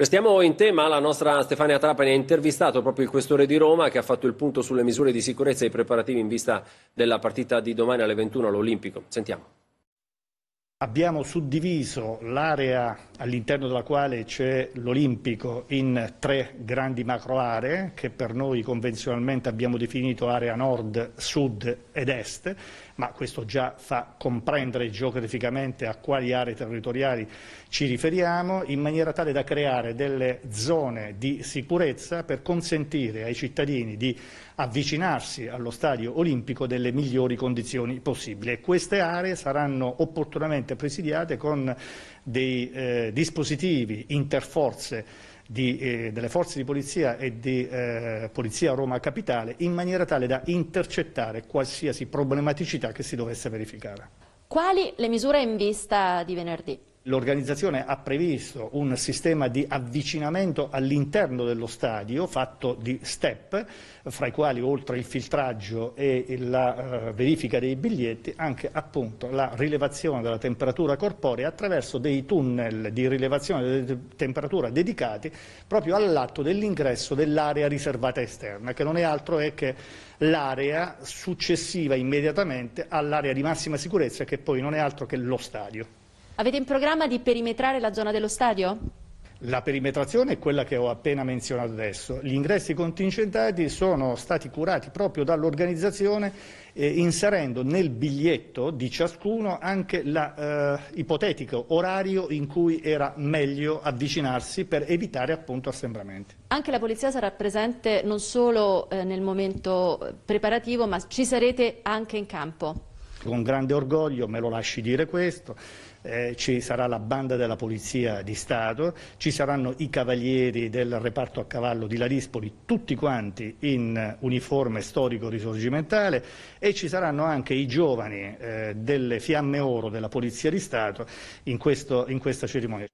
Restiamo in tema, la nostra Stefania Trapani ha intervistato proprio il questore di Roma che ha fatto il punto sulle misure di sicurezza e i preparativi in vista della partita di domani alle 21 all'Olimpico. Sentiamo. Abbiamo suddiviso l'area all'interno della quale c'è l'Olimpico in tre grandi macro aree che per noi convenzionalmente abbiamo definito area nord, sud ed est, ma questo già fa comprendere geograficamente a quali aree territoriali ci riferiamo, in maniera tale da creare delle zone di sicurezza per consentire ai cittadini di avvicinarsi allo stadio olimpico nelle migliori condizioni possibili. E queste aree saranno opportunamente presidiate con dei eh, eh, dispositivi interforze di, eh, delle forze di polizia e di eh, Polizia Roma Capitale in maniera tale da intercettare qualsiasi problematicità che si dovesse verificare. Quali le misure in vista di venerdì? L'organizzazione ha previsto un sistema di avvicinamento all'interno dello stadio fatto di step, fra i quali oltre il filtraggio e la eh, verifica dei biglietti, anche appunto la rilevazione della temperatura corporea attraverso dei tunnel di rilevazione della temperatura dedicati proprio all'atto dell'ingresso dell'area riservata esterna, che non è altro è che l'area successiva immediatamente all'area di massima sicurezza che poi non è altro che lo stadio. Avete in programma di perimetrare la zona dello stadio? La perimetrazione è quella che ho appena menzionato adesso. Gli ingressi contingentati sono stati curati proprio dall'organizzazione eh, inserendo nel biglietto di ciascuno anche l'ipotetico eh, orario in cui era meglio avvicinarsi per evitare appunto assembramenti. Anche la polizia sarà presente non solo eh, nel momento eh, preparativo ma ci sarete anche in campo con grande orgoglio, me lo lasci dire questo, eh, ci sarà la banda della Polizia di Stato, ci saranno i cavalieri del reparto a cavallo di Larispoli, tutti quanti in uniforme storico-risorgimentale e ci saranno anche i giovani eh, delle Fiamme Oro della Polizia di Stato in, questo, in questa cerimonia.